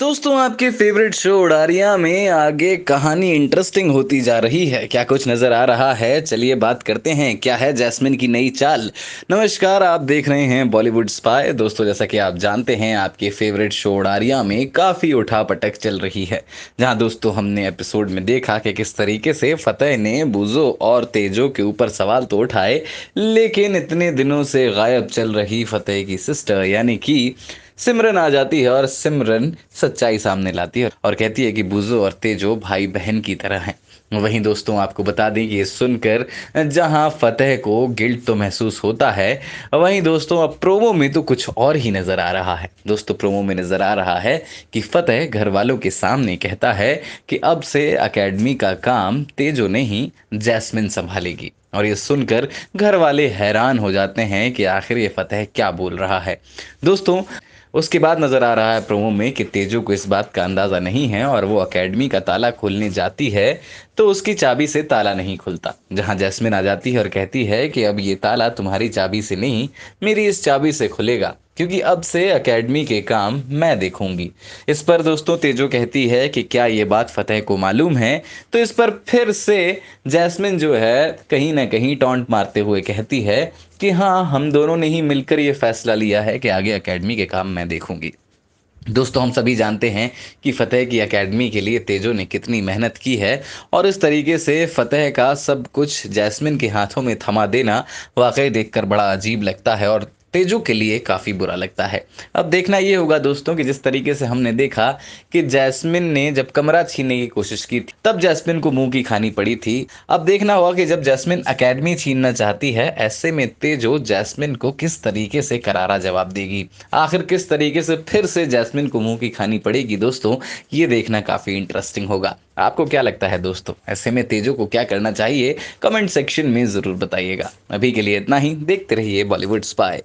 दोस्तों आपके favourite show उड़ारिया में आगे कहानी इंटरेस्टिंग होती जा रही है क्या कुछ नजर आ रहा है चलिए बात करते हैं क्या है जैस्मिन की नई चाल नमस्कार आप देख रहे हैं बॉलीवुड स्पाई दोस्तों जैसा कि आप जानते हैं आपके फेवरेट शो उड़ारिया में काफ़ी उठा पटक चल रही है जहां दोस्तों हमने एपिसोड में देखा कि किस तरीके से फतेह ने बुजो और तेजो के ऊपर सवाल तो उठाए लेकिन इतने दिनों से गायब चल रही फतेह की सिस्टर यानी कि सिमरन आ जाती है और सिमरन सच्चाई सामने लाती है और कहती है कि बुजो और तेजो भाई बहन की तरह हैं वहीं दोस्तों आपको बता दें ये सुनकर जहां फतेह को गिल्ट तो महसूस होता है वहीं दोस्तों अब प्रोमो में तो कुछ और ही नज़र आ रहा है दोस्तों प्रोमो में नज़र आ रहा है कि फतेह घर वालों के सामने कहता है कि अब से अकेडमी का काम तेजो ने ही जैस्मिन संभालेगी और ये सुनकर घर वाले हैरान हो जाते हैं कि आखिर ये फतेह क्या बोल रहा है दोस्तों उसके बाद नजर आ रहा है प्रोमो में कि तेजो को इस बात का अंदाजा नहीं है और वो अकेडमी का ताला खोलने जाती है तो उसकी चाबी से ताला नहीं खुलता जहां जैस्मिन आ जाती है और कहती है कि अब ये ताला तुम्हारी चाबी से नहीं मेरी इस चाबी से खुलेगा क्योंकि अब से एकेडमी के काम मैं देखूंगी इस पर दोस्तों तेजो कहती है कि क्या ये बात फतेह को मालूम है तो इस पर फिर से जैस्मिन जो है कहीं ना कहीं टॉन्ट मारते हुए कहती है कि हाँ हम दोनों ने ही मिलकर ये फैसला लिया है कि आगे अकेडमी के काम मैं देखूंगी दोस्तों हम सभी जानते हैं कि फ़तेह की एकेडमी के लिए तेजो ने कितनी मेहनत की है और इस तरीके से फ़तेह का सब कुछ जैस्मिन के हाथों में थमा देना वाकई देखकर बड़ा अजीब लगता है और तेजू के लिए काफ़ी बुरा लगता है अब देखना ये होगा दोस्तों कि जिस तरीके से हमने देखा कि जैस्मिन ने जब कमरा छीनने की कोशिश की थी तब जैस्मिन को मुंह की खानी पड़ी थी अब देखना होगा कि जब जैस्मिन एकेडमी छीनना चाहती है ऐसे में तेजो जैस्मिन को किस तरीके से करारा जवाब देगी आखिर किस तरीके से फिर से जैस्मिन को मुंह की खानी पड़ेगी दोस्तों ये देखना काफ़ी इंटरेस्टिंग होगा आपको क्या लगता है दोस्तों ऐसे में तेजो को क्या करना चाहिए कमेंट सेक्शन में ज़रूर बताइएगा अभी के लिए इतना ही देखते रहिए बॉलीवुड स्पाई